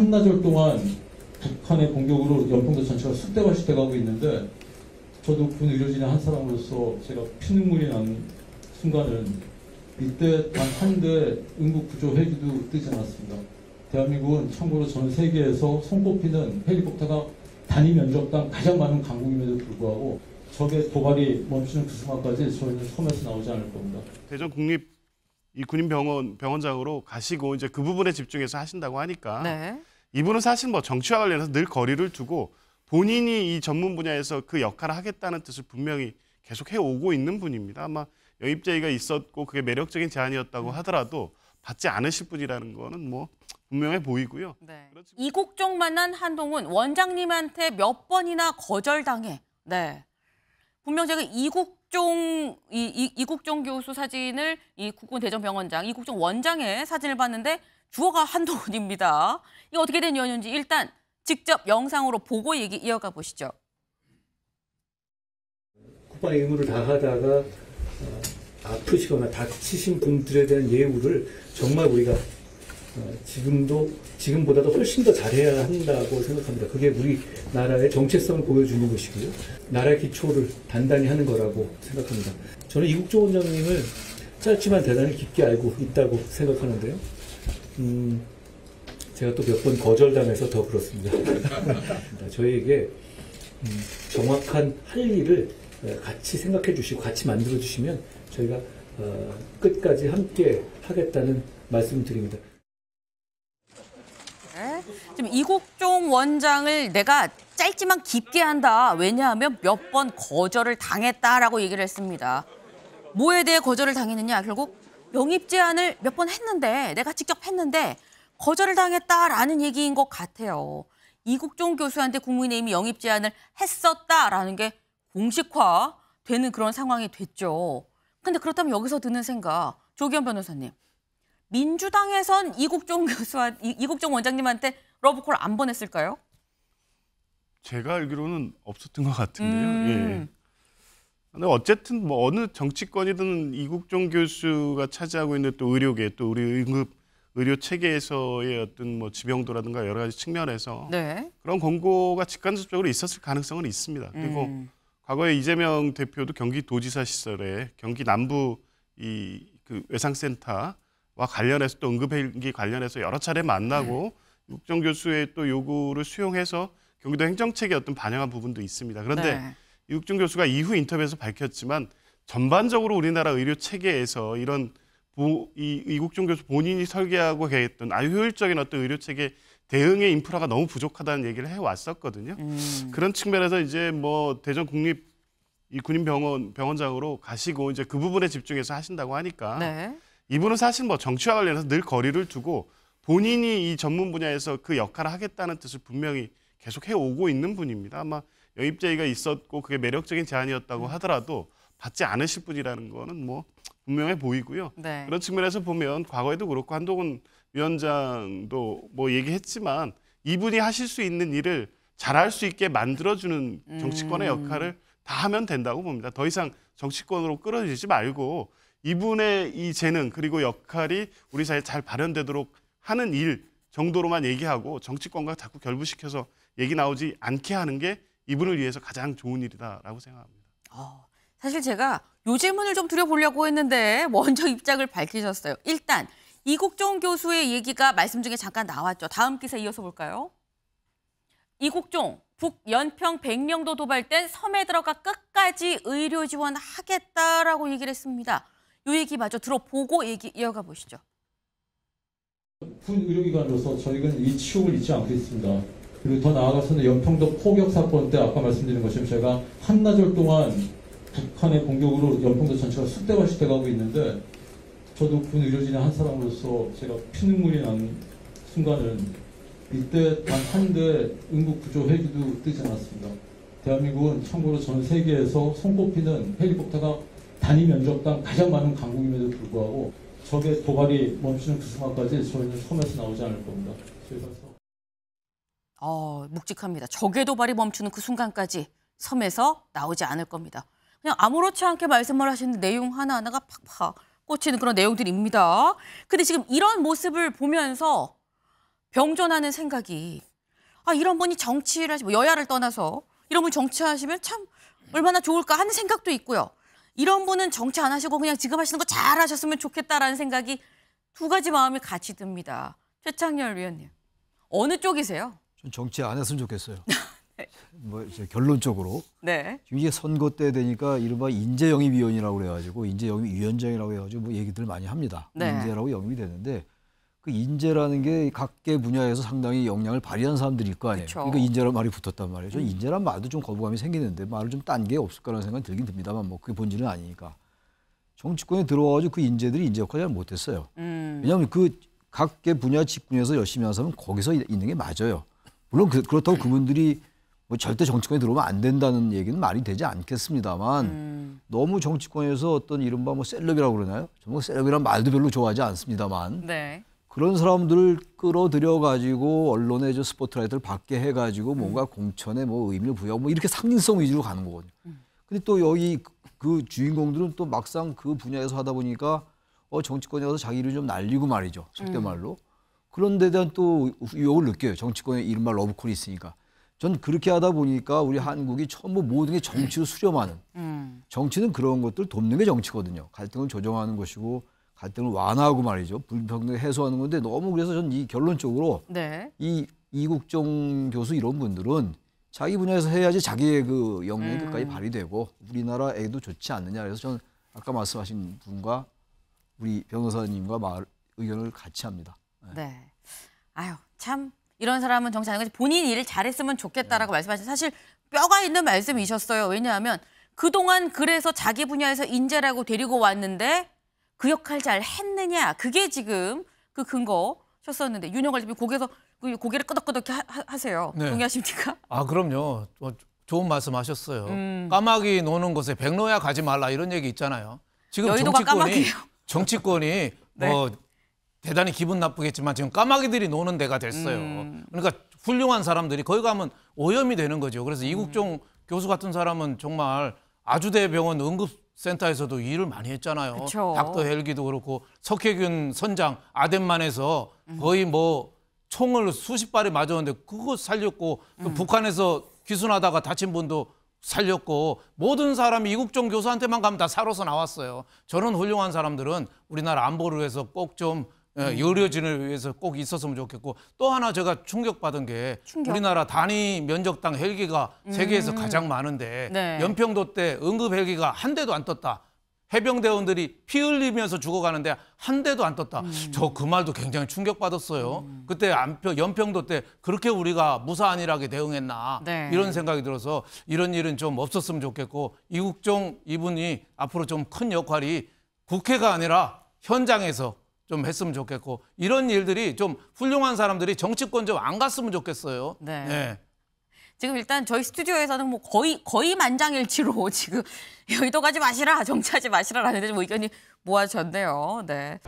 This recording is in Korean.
한나절 동안 북한의 공격으로 연평도 전체가 숙대밭이 돼가고 있는데 저도 군 의료진의 한 사람으로서 제가 피눈물이 난 순간은 이때 단 한 대 응급 구조 헬기도 뜨지 않았습니다. 대한민국은 참고로 전 세계에서 손꼽히는 헬리콥터가 단위 면적당 가장 많은 강국임에도 불구하고 적의 도발이 멈추는 그 순간까지 저희는 섬에서 나오지 않을 겁니다. 대전 국립 이 군인 병원 병원장으로 가시고 이제 그 부분에 집중해서 하신다고 하니까 네. 이분은 사실 뭐 정치와 관련해서 늘 거리를 두고 본인이 이 전문 분야에서 그 역할을 하겠다는 뜻을 분명히 계속 해오고 있는 분입니다. 아마 영입제의가 있었고 그게 매력적인 제안이었다고 음. 하더라도 받지 않으실 분이라는 거는 뭐 분명해 보이고요. 네. 이곡종 만난 한동훈 원장님한테 몇 번이나 거절당해. 네. 분명 제가 이국종 이, 이, 이국종 교수 사진을 이 국군 대전병원장 이국종 원장의 사진을 봤는데 주어가 한동훈입니다. 이거 어떻게 된 연유인지 일단 직접 영상으로 보고 얘기 이어가 보시죠. 국방의 무를 다하다가 어, 아프시거나 다치신 분들에 대한 예우를 정말 우리가 어, 지금도 지금보다도 훨씬 더 잘해야 한다고 생각합니다. 그게 우리 나라의 정체성을 보여주는 것이고요. 나라 의 기초를 단단히 하는 거라고 생각합니다. 저는 이국조 원장님을 짧지만 대단히 깊게 알고 있다고 생각하는데요. 음, 제가 또 몇 번 거절당해서 더 그렇습니다. 저희에게 음, 정확한 할 일을 예, 같이 생각해 주시고 같이 만들어 주시면 저희가 어, 끝까지 함께 하겠다는 말씀드립니다. 지금 네. 이국종 원장을 내가 짧지만 깊게 한다. 왜냐하면 몇 번 거절을 당했다라고 얘기를 했습니다. 뭐에 대해 거절을 당했느냐? 결국 영입 제안을 몇 번 했는데 내가 직접 했는데 거절을 당했다라는 얘기인 것 같아요. 이국종 교수한테 국민의힘이 영입 제안을 했었다라는 게 공식화 되는 그런 상황이 됐죠. 근데 그렇다면 여기서 드는 생각, 조기현 변호사님. 민주당에선 이국종 교수한 이국종 원장님한테 러브콜 안 보냈을까요? 제가 알기로는 없었던 것 같은데요. 예. 음. 예. 근데 어쨌든 뭐 어느 정치권이든 이국종 교수가 차지하고 있는 또 의료계 또 우리 응급 의료 체계에서의 어떤 뭐 지병도라든가 여러 가지 측면에서 네. 그런 권고가 직간접적으로 있었을 가능성은 있습니다. 그리고 음. 과거에 이재명 대표도 경기도지사 시절에 경기 남부 이그 외상센터와 관련해서 또 응급헬기 관련해서 여러 차례 만나고 네. 육정 교수의 또 요구를 수용해서 경기도 행정책에 어떤 반영한 부분도 있습니다. 그런데 네. 이국준 교수가 이후 인터뷰에서 밝혔지만 전반적으로 우리나라 의료 체계에서 이런 보, 이, 이국준 교수 본인이 설계하고 계획했던 아주 효율적인 어떤 의료 체계 대응의 인프라가 너무 부족하다는 얘기를 해 왔었거든요. 음. 그런 측면에서 이제 뭐 대전 국립 이 군인병원 병원장으로 가시고 이제 그 부분에 집중해서 하신다고 하니까 네. 이분은 사실 뭐 정치와 관련해서 늘 거리를 두고 본인이 이 전문 분야에서 그 역할을 하겠다는 뜻을 분명히 계속 해오고 있는 분입니다. 아마 영입제의가 있었고 그게 매력적인 제안이었다고 음. 하더라도 받지 않으실 분이라는 거는 뭐 분명해 보이고요. 네. 그런 측면에서 보면 과거에도 그렇고 한동훈 위원장도 뭐 얘기했지만 이분이 하실 수 있는 일을 잘할 수 있게 만들어주는 음. 정치권의 역할을 다 하면 된다고 봅니다. 더 이상 정치권으로 끌어들이지 말고 이분의 이 재능 그리고 역할이 우리 사회에 잘 발현되도록 하는 일 정도로만 얘기하고 정치권과 자꾸 결부시켜서 얘기 나오지 않게 하는 게 이분을 위해서 가장 좋은 일이다라고 생각합니다. 어, 사실 제가 요 질문을 좀 드려보려고 했는데 먼저 입장을 밝히셨어요. 일단 이국종 교수의 얘기가 말씀 중에 잠깐 나왔죠. 다음 기사 이어서 볼까요? 이국종 북연평 1 0도 도발된 섬에 들어가 끝까지 의료 지원하겠다라고 얘기를 했습니다. 이 얘기 마저 들어보고 얘기 이어가 보시죠. 군 의료기관으로서 저희는 이 치욕을 잊지 않겠습니다. 그리고 더 나아가서는 연평도 폭격 사건 때 아까 말씀드린 것처럼 제가 한나절 동안 북한의 공격으로 연평도 전체가 숙대밭시대가고 있는데 저도 군 의료진의 한 사람으로서 제가 피눈물이 난 순간은 이때 단 한대 응급 구조 헬기도 뜨지 않았습니다. 대한민국은 참고로 전 세계에서 손꼽히는 헬리콥터가 단위 면적당 가장 많은 강국임에도 불구하고 적의 도발이 멈추는 그 순간까지 저희는 섬에서 나오지 않을 겁니다. 어, 묵직합니다. 적의 도발이 멈추는 그 순간까지 섬에서 나오지 않을 겁니다. 그냥 아무렇지 않게 말씀을 하시는 내용 하나하나가 팍팍 꽂히는 그런 내용들입니다. 근데 지금 이런 모습을 보면서 병존하는 생각이 아 이런 분이 정치를 하시고 여야를 떠나서 이런 분 정치하시면 참 얼마나 좋을까 하는 생각도 있고요. 이런 분은 정치 안 하시고 그냥 지금 하시는 거 잘하셨으면 좋겠다라는 생각이 두 가지 마음이 같이 듭니다. 최창렬 위원님 어느 쪽이세요? 좀 정치 안 했으면 좋겠어요. 네. 뭐 결론적으로 네. 이게 선거 때 되니까 이른바 인재 영입 위원이라고 그래가지고 인재 영입 위원장이라고 해가지고 뭐 얘기들 많이 합니다. 네. 인재라고 영입이 되는데 그 인재라는 게 각계 분야에서 상당히 역량을 발휘한 사람들일 거 아니에요. 그쵸. 그러니까 인재라는 말이 붙었단 말이에요. 음. 인재란 말도 좀 거부감이 생기는데 말을 좀 딴 게 없을까라는 생각이 들긴 듭니다만 뭐 그게 본질은 아니니까 정치권에 들어와가지고 그 인재들이 인재 역할을 잘 못했어요. 음. 왜냐하면 그 각계 분야 직군에서 열심히 하는 사람은 거기서 있는 게 맞아요. 물론 그, 렇다고 그분들이 뭐 절대 정치권에 들어오면 안 된다는 얘기는 말이 되지 않겠습니다만 음. 너무 정치권에서 어떤 이른바 뭐 셀럽이라고 그러나요? 정말 뭐 셀럽이란 말도 별로 좋아하지 않습니다만 네. 그런 사람들을 끌어들여 가지고 언론의 저 스포트라이트를 받게 해 가지고 뭔가 음. 공천에 뭐 의미를 부여하고 뭐 이렇게 상징성 위주로 가는 거거든요. 음. 근데 또 여기 그 주인공들은 또 막상 그 분야에서 하다 보니까 어 정치권에 가서 자기를 좀 날리고 말이죠. 절대 음. 말로. 음. 그런 데 대한 또 유혹을 느껴요. 정치권에 이른바 러브콜이 있으니까. 전 그렇게 하다 보니까 우리 한국이 전부 모든 게 정치로 수렴하는 음. 정치는 그런 것들 돕는 게 정치거든요. 갈등을 조정하는 것이고 갈등을 완화하고 말이죠. 불평등 해소하는 건데 너무 그래서 전 이 결론적으로 네. 이 이국종 교수 이런 분들은 자기 분야에서 해야지 자기의 그영 역량이 음. 끝까지 발휘되고 우리나라에도 좋지 않느냐 그래서 저는 아까 말씀하신 분과 우리 변호사님과 말, 의견을 같이 합니다. 네. 네. 아유, 참 이런 사람은 정치하는 것이 본인 일을 잘했으면 좋겠다라고 네. 말씀하신 사실 뼈가 있는 말씀이셨어요. 왜냐하면 그동안 그래서 자기 분야에서 인재라고 데리고 왔는데 그 역할 잘 했느냐 그게 지금 그 근거셨었는데 윤영걸 님이 고개에서 그 고개를 끄덕끄덕 하세요. 네. 동의하십니까? 아 그럼요. 어, 좋은 말씀하셨어요. 음. 까마귀 노는 곳에 백로야 가지 말라 이런 얘기 있잖아요. 지금 정치권이 까마귀예요. 정치권이 네. 뭐 대단히 기분 나쁘겠지만 지금 까마귀들이 노는 데가 됐어요. 음. 그러니까 훌륭한 사람들이 거기 가면 오염이 되는 거죠. 그래서 음. 이국종 교수 같은 사람은 정말 아주대병원 응급센터에서도 일을 많이 했잖아요. 그쵸. 닥터 헬기도 그렇고 석혜균 선장 아덴만에서 음. 거의 뭐 총을 수십 발에 맞았는데 그거 살렸고 음. 북한에서 귀순하다가 다친 분도 살렸고 모든 사람이 이국종 교수한테만 가면 다 살아서 나왔어요. 저는 훌륭한 사람들은 우리나라 안보를 위해서 꼭좀 여려진을 예, 음. 위해서 꼭 있었으면 좋겠고 또 하나 제가 충격받은 게 충격. 우리나라 단위 면적당 헬기가 세계에서 음. 가장 많은데 네. 연평도 때 응급 헬기가 한 대도 안 떴다. 해병대원들이 피 흘리면서 죽어가는데 한 대도 안 떴다. 음. 저그 말도 굉장히 충격받았어요. 음. 그때 안평, 연평도 때 그렇게 우리가 무사안일하게 대응했나 네. 이런 생각이 들어서 이런 일은 좀 없었으면 좋겠고 이국종 이분이 앞으로 좀 큰 역할이 국회가 아니라 현장에서 좀 했으면 좋겠고 이런 일들이 좀 훌륭한 사람들이 정치권 좀 안 갔으면 좋겠어요. 네. 네. 지금 일단 저희 스튜디오에서는 뭐 거의 거의 만장일치로 지금 여의도 가지 마시라 정치하지 마시라라는 의견이 모아졌네요. 네.